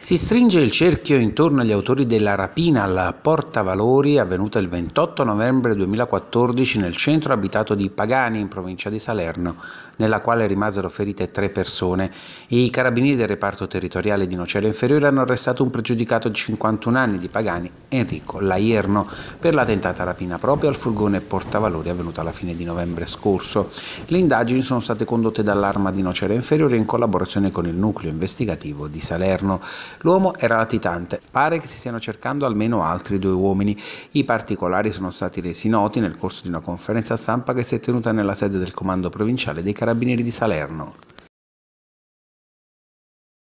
Si stringe il cerchio intorno agli autori della rapina alla Porta Valori avvenuta il 28 novembre 2014 nel centro abitato di Pagani in provincia di Salerno, nella quale rimasero ferite tre persone. I carabinieri del reparto territoriale di Nocera Inferiore hanno arrestato un pregiudicato di 51 anni di Pagani, Enrico Laierno, per la tentata rapina proprio al furgone Porta Valori avvenuta alla fine di novembre scorso. Le indagini sono state condotte dall'arma di Nocera Inferiore in collaborazione con il nucleo investigativo di Salerno. L'uomo era latitante, pare che si stiano cercando almeno altri due uomini. I particolari sono stati resi noti nel corso di una conferenza stampa che si è tenuta nella sede del comando provinciale dei carabinieri di Salerno.